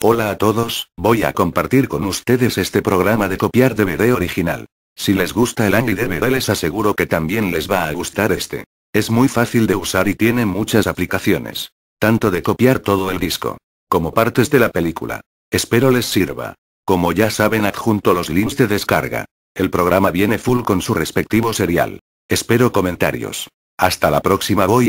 Hola a todos, voy a compartir con ustedes este programa de copiar DVD original. Si les gusta el anime DVD les aseguro que también les va a gustar este. Es muy fácil de usar y tiene muchas aplicaciones. Tanto de copiar todo el disco, como partes de la película. Espero les sirva. Como ya saben adjunto los links de descarga. El programa viene full con su respectivo serial. Espero comentarios. Hasta la próxima boys.